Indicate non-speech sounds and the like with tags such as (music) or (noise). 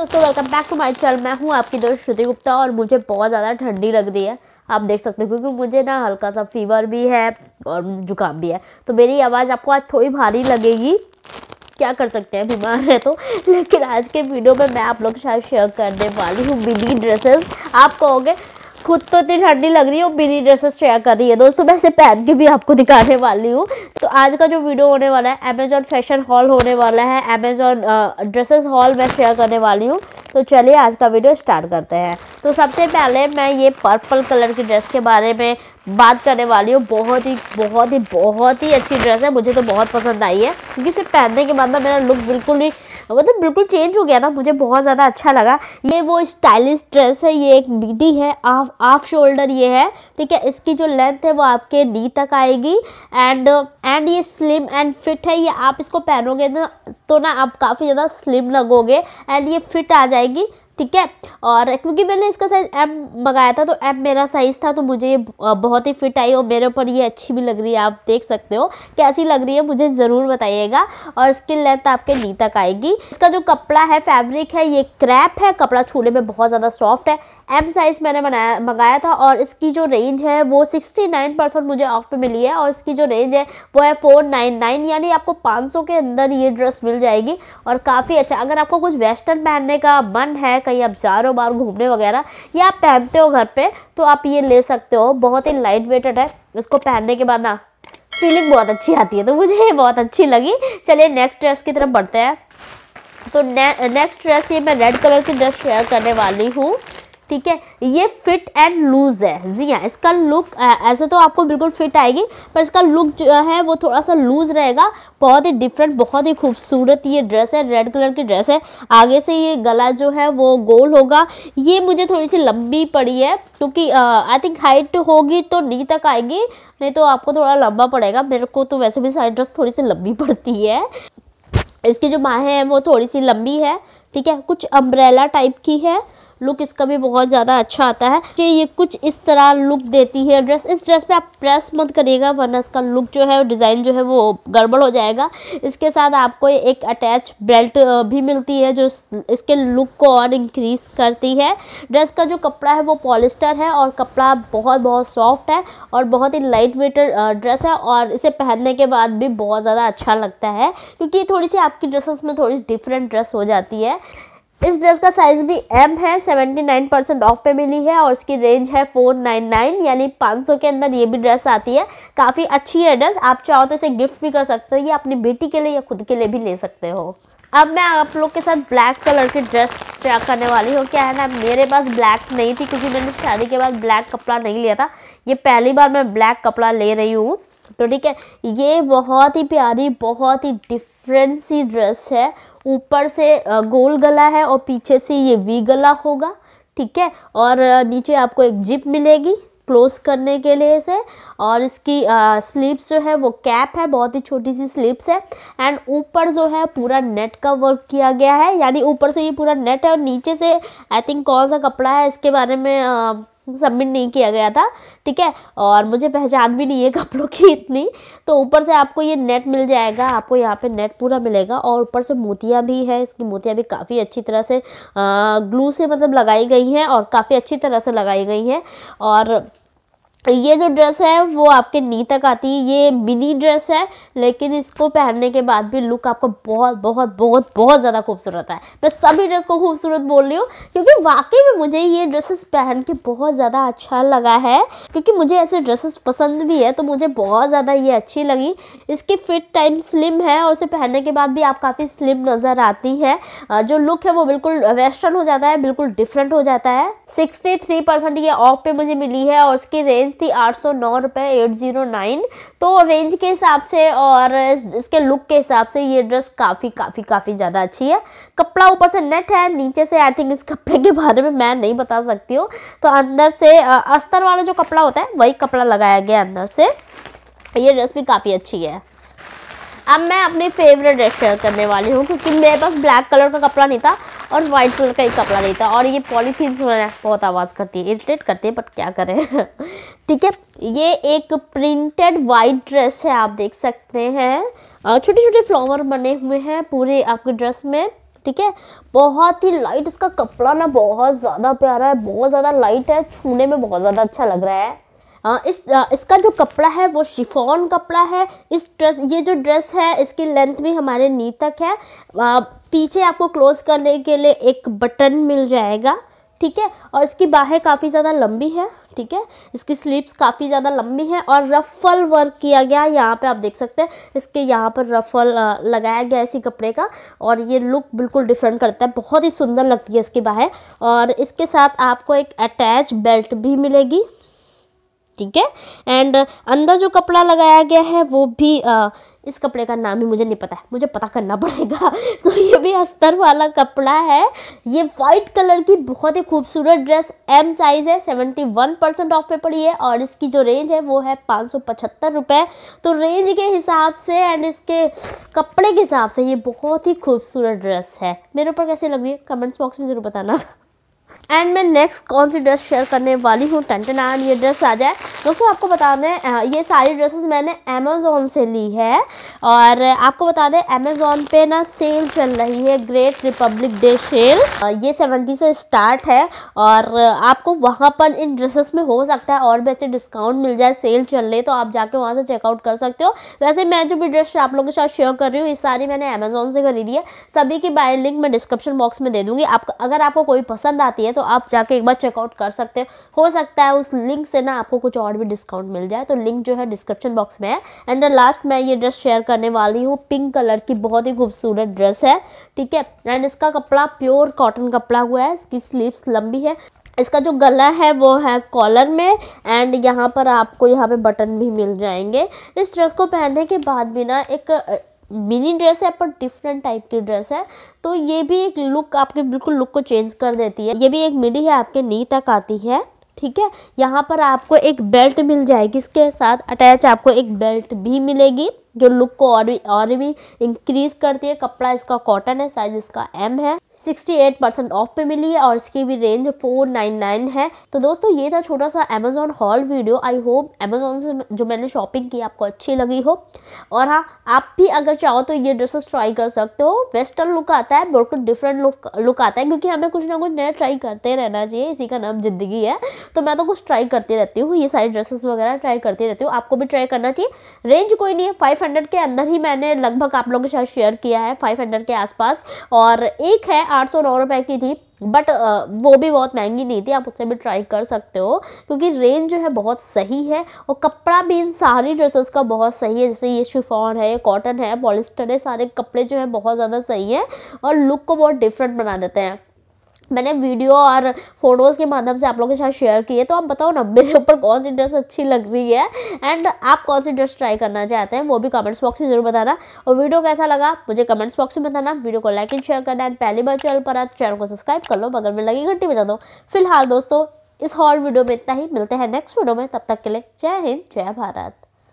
दोस्तों welcome back to my channel मैं हूँ आपकी दोस्त श्रुति गुप्ता और मुझे बहुत ज़्यादा ठंडी लग रही है आप देख सकते हो क्योंकि मुझे ना हल्का सा फीवर भी है और जुकाम भी है तो मेरी आवाज़ आपको आज थोड़ी भारी लगेगी क्या कर सकते हैं बीमार है तो लेकिन आज के वीडियो में मैं आप लोग शायद शेयर करने वाली हूँ बिली ड्रेसेस आप कहोगे खुद तो इतनी ठंडी लग रही है और मेरी ड्रेसेस शेयर कर रही है दोस्तों मैं इसे पहन के भी आपको दिखाने वाली हूँ तो आज का जो वीडियो होने वाला है अमेजॉन फैशन हॉल होने वाला है अमेजॉन ड्रेसेस हॉल मैं शेयर करने वाली हूँ तो चलिए आज का वीडियो स्टार्ट करते हैं तो सबसे पहले मैं ये पर्पल कलर की ड्रेस के बारे में बात करने वाली हूँ बहुत ही बहुत ही बहुत ही अच्छी ड्रेस है मुझे तो बहुत पसंद आई है क्योंकि इसे पहनने के बाद ना मेरा लुक बिल्कुल ही मतलब बिल्कुल चेंज हो गया ना मुझे बहुत ज़्यादा अच्छा लगा ये वो स्टाइलिश ड्रेस है ये एक मीडी है हाफ शोल्डर ये है ठीक है इसकी जो लेंथ है वो आपके नी तक आएगी एंड एंड ये स्लिम एंड फिट है ये आप इसको पहनोगे ना तो ना आप काफ़ी ज़्यादा स्लिम लगोगे एंड ये फिट आ जाएगी ठीक है और क्योंकि मैंने इसका साइज़ एम मंगाया था तो एम मेरा साइज़ था तो मुझे ये बहुत ही फिट आई और मेरे ऊपर ये अच्छी भी लग रही है आप देख सकते हो कैसी लग रही है मुझे ज़रूर बताइएगा और इसकी लेंथ आपके नी तक आएगी इसका जो कपड़ा है फैब्रिक है ये क्रैप है कपड़ा छूने में बहुत ज़्यादा सॉफ्ट है एम साइज़ मैंने बनाया मंगाया था और इसकी जो रेंज है वो सिक्सटी नाइन परसेंट मुझे ऑफ पे मिली है और इसकी जो रेंज है वो है फोर नाइन नाइन यानी आपको पाँच सौ के अंदर ये ड्रेस मिल जाएगी और काफ़ी अच्छा अगर आपको कुछ वेस्टर्न पहनने का मन है कहीं आप जा रहे हो बाहर घूमने वगैरह या आप पहनते हो घर पे तो आप ये ले सकते हो बहुत ही लाइट वेटेड है इसको पहनने के बाद ना फीलिंग बहुत अच्छी आती है तो मुझे ये बहुत अच्छी लगी चलिए नेक्स्ट ड्रेस की तरफ बढ़ते हैं तो ने, नेक्स्ट ड्रेस ये मैं रेड कलर की ड्रेस शेयर करने वाली हूँ ठीक है ये फिट एंड लूज़ है जी हाँ इसका लुक ऐसे तो आपको बिल्कुल फिट आएगी पर इसका लुक जो है वो थोड़ा सा लूज़ रहेगा बहुत ही डिफरेंट बहुत ही खूबसूरत ये ड्रेस है रेड कलर की ड्रेस है आगे से ये गला जो है वो गोल होगा ये मुझे थोड़ी सी लंबी पड़ी है क्योंकि आई थिंक हाइट होगी तो नी तक आएगी नहीं तो आपको थोड़ा लंबा पड़ेगा मेरे को तो वैसे भी सारी ड्रेस थोड़ी सी लंबी (laughs) पड़ती है इसकी जो माहें हैं वो थोड़ी सी लंबी है ठीक है कुछ अम्ब्रेला टाइप की है लुक इसका भी बहुत ज़्यादा अच्छा आता है कि ये कुछ इस तरह लुक देती है ड्रेस इस ड्रेस पे आप प्रेस मत करिएगा वरना इसका लुक जो है डिज़ाइन जो है वो गड़बड़ हो जाएगा इसके साथ आपको एक अटैच बेल्ट भी मिलती है जो इसके लुक को और इंक्रीज करती है ड्रेस का जो कपड़ा है वो पॉलिस्टर है और कपड़ा बहुत बहुत सॉफ्ट है और बहुत ही लाइट वेटर ड्रेस है और इसे पहनने के बाद भी बहुत ज़्यादा अच्छा लगता है क्योंकि थोड़ी सी आपकी ड्रेसेस में थोड़ी डिफरेंट ड्रेस हो जाती है इस ड्रेस का साइज भी एम है 79 परसेंट ऑफ पे मिली है और इसकी रेंज है 499 यानी 500 के अंदर ये भी ड्रेस आती है काफ़ी अच्छी है ड्रेस आप चाहो तो इसे गिफ्ट भी कर सकते हो या अपनी बेटी के लिए या खुद के लिए भी ले सकते हो अब मैं आप लोग के साथ ब्लैक कलर की ड्रेस तैयार करने वाली हूँ क्या है ना मेरे पास ब्लैक नहीं थी क्योंकि मैंने शादी के बाद ब्लैक कपड़ा नहीं लिया था ये पहली बार मैं ब्लैक कपड़ा ले रही हूँ तो ठीक है ये बहुत ही प्यारी बहुत ही डिफरेंट सी ड्रेस है ऊपर से गोल गला है और पीछे से ये वी गला होगा ठीक है और नीचे आपको एक जिप मिलेगी क्लोज करने के लिए इसे और इसकी स्लीप्स जो है वो कैप है बहुत ही छोटी सी स्लीप्स है एंड ऊपर जो है पूरा नेट का वर्क किया गया है यानी ऊपर से ये पूरा नेट है और नीचे से आई थिंक कौन सा कपड़ा है इसके बारे में आ, सबमिट नहीं किया गया था ठीक है और मुझे पहचान भी नहीं है कपड़ों की इतनी तो ऊपर से आपको ये नेट मिल जाएगा आपको यहाँ पे नेट पूरा मिलेगा और ऊपर से मोतियाँ भी है इसकी मोतियाँ भी काफ़ी अच्छी तरह से ग्लू से मतलब लगाई गई हैं और काफ़ी अच्छी तरह से लगाई गई हैं और ये जो ड्रेस है वो आपके नी तक आती है ये मिनी ड्रेस है लेकिन इसको पहनने के बाद भी लुक आपका बहुत बहुत बहुत बहुत ज़्यादा खूबसूरत है मैं सभी ड्रेस को खूबसूरत बोल रही हूँ क्योंकि वाकई में मुझे ये ड्रेसेस पहन के बहुत ज़्यादा अच्छा लगा है क्योंकि मुझे ऐसे ड्रेसेस पसंद भी है तो मुझे बहुत ज़्यादा ये अच्छी लगी इसकी फिट टाइम स्लिम है और उसे पहनने के बाद भी आप काफ़ी स्लिम नज़र आती है जो लुक है वो बिल्कुल वेस्टर्न हो जाता है बिल्कुल डिफरेंट हो जाता है सिक्सटी ये ऑफ पे मुझे मिली है और उसकी रेंज रेंज थी आठ सौ नौ रुपये एट जीरो नाइन तो रेंज के हिसाब से और इसके लुक के हिसाब से ये ड्रेस काफ़ी काफ़ी काफ़ी ज़्यादा अच्छी है कपड़ा ऊपर से नेट है नीचे से आई थिंक इस कपड़े के बारे में मैं नहीं बता सकती हूँ तो अंदर से अस्तर वाला जो कपड़ा होता है वही कपड़ा लगाया गया अंदर से ये ड्रेस भी काफ़ी अच्छी है अब मैं अपनी फेवरेट ड्रेस शेयर करने वाली हूँ क्योंकि मेरे पास ब्लैक कलर का कपड़ा नहीं था और वाइट कलर का एक कपड़ा नहीं था और ये पॉलीथीन बहुत आवाज़ करती है इरिटेट करती है बट क्या करें (laughs) ठीक है ये एक प्रिंटेड वाइट ड्रेस है आप देख सकते हैं छोटे छोटे फ्लावर बने हुए हैं पूरे आपके ड्रेस में ठीक है बहुत ही लाइट इसका कपड़ा ना बहुत ज़्यादा प्यारा है बहुत ज़्यादा लाइट है छूने में बहुत ज़्यादा अच्छा लग रहा है हाँ, इस इसका जो कपड़ा है वो शिफॉन कपड़ा है इस ड्रेस ये जो ड्रेस है इसकी लेंथ भी हमारे नी तक है पीछे आपको क्लोज़ करने के लिए एक बटन मिल जाएगा ठीक है और इसकी बाहें काफ़ी ज़्यादा लंबी है ठीक है इसकी स्लीव्स काफ़ी ज़्यादा लंबी हैं और रफल वर्क किया गया है यहाँ पे आप देख सकते हैं इसके यहाँ पर रफल लगाया गया है इसी कपड़े का और ये लुक बिल्कुल डिफरेंट करता है बहुत ही सुंदर लगती है इसकी बाहें और इसके साथ आपको एक अटैच बेल्ट भी मिलेगी ठीक है एंड uh, अंदर जो कपड़ा लगाया गया है वो भी आ, uh, इस कपड़े का नाम ही मुझे नहीं पता है मुझे पता करना पड़ेगा (laughs) तो ये भी अस्तर वाला कपड़ा है ये वाइट कलर की बहुत ही खूबसूरत ड्रेस एम साइज़ है सेवेंटी वन परसेंट ऑफ पे पड़ी है और इसकी जो रेंज है वो है पाँच सौ पचहत्तर रुपये तो रेंज के हिसाब से एंड इसके कपड़े के हिसाब से ये बहुत ही खूबसूरत ड्रेस है मेरे ऊपर कैसे लग रही है कमेंट्स बॉक्स में ज़रूर बताना (laughs) एंड मैं नेक्स्ट कौन सी ड्रेस शेयर करने वाली हूँ टेन टेन ये ड्रेस आ जाए दोस्तों आपको बता दें ये सारी ड्रेसेस मैंने अमेज़ोन से ली है और आपको बता दें अमेज़ोन पे ना सेल चल रही है ग्रेट रिपब्लिक डे सेल ये सेवेंटी से स्टार्ट है और आपको वहाँ पर इन ड्रेसेस में हो सकता है और भी अच्छे डिस्काउंट मिल जाए सेल चल रही है तो आप जाके वहाँ से चेकआउट कर सकते हो वैसे मैं जो भी ड्रेस आप लोगों के साथ शेयर कर रही हूँ ये सारी मैंने अमेज़ोन से खरीदी है सभी की बाय लिंक मैं डिस्क्रिप्शन बॉक्स में दे दूँगी आप अगर आपको कोई पसंद आती है तो तो आप जाके एक बार चेकआउट कर सकते हो हो सकता है उस लिंक से ना आपको कुछ और भी डिस्काउंट मिल जाए तो लिंक जो है डिस्क्रिप्शन बॉक्स में है एंड लास्ट मैं ये ड्रेस शेयर करने वाली हूँ पिंक कलर की बहुत ही खूबसूरत ड्रेस है ठीक है एंड इसका कपड़ा प्योर कॉटन कपड़ा हुआ है इसकी स्लीवस लंबी है इसका जो गला है वो है कॉलर में एंड यहाँ पर आपको यहाँ पे बटन भी मिल जाएंगे इस ड्रेस को पहनने के बाद भी ना एक मिनी ड्रेस है पर डिफरेंट टाइप की ड्रेस है तो ये भी एक लुक आपके बिल्कुल लुक को चेंज कर देती है ये भी एक मिडी है आपके नी तक आती है ठीक है यहाँ पर आपको एक बेल्ट मिल जाएगी इसके साथ अटैच आपको एक बेल्ट भी मिलेगी जो लुक को और भी और भी इंक्रीज करती है कपड़ा इसका कॉटन है साइज इसका एम है सिक्सटी एट परसेंट ऑफ पे मिली है और इसकी भी रेंज फोर नाइन नाइन है तो दोस्तों ये था छोटा सा Amazon haul video I hope Amazon से जो मैंने शॉपिंग की आपको अच्छी लगी हो और हाँ आप भी अगर चाहो तो ये ड्रेसेस ट्राई कर सकते हो वेस्टर्न लुक आता है बिल्कुल डिफरेंट लुक लुक आता है क्योंकि हमें कुछ ना कुछ नया ट्राई करते रहना चाहिए इसी का नाम ज़िंदगी है तो मैं तो कुछ ट्राई करती रहती हूँ ये सारी ड्रेसेस वगैरह ट्राई करती रहती हूँ आपको भी ट्राई करना चाहिए रेंज कोई नहीं है फाइव के अंदर ही मैंने लगभग आप लोगों के साथ शेयर किया है फाइव के आसपास और एक है है आठ सौ नौ रुपए की थी बट वो भी बहुत महंगी नहीं थी आप उससे भी ट्राई कर सकते हो क्योंकि रेंज जो है बहुत सही है और कपड़ा भी इन सारी ड्रेसेस का बहुत सही है जैसे ये शिफॉन है ये कॉटन है पॉलिस्टर है सारे कपड़े जो है बहुत ज़्यादा सही हैं और लुक को बहुत डिफरेंट बना देते हैं मैंने वीडियो और फोटोज़ के माध्यम से आप लोगों के साथ शेयर किए तो आप बताओ ना मेरे ऊपर कौन सी ड्रेस अच्छी लग रही है एंड आप कौन सी ड्रेस ट्राई करना चाहते हैं वो भी कमेंट्स बॉक्स में जरूर बताना और वीडियो कैसा लगा मुझे कमेंट्स बॉक्स में बताना वीडियो को लाइक एंड शेयर करना एंड पहली बार चैनल पर आज तो चैनल को सब्सक्राइब कर लो बगल में लगी घंटी बजा दो फिलहाल दोस्तों इस हॉल वीडियो में इतना ही मिलते हैं नेक्स्ट वीडियो में तब तक के लिए जय हिंद जय भारत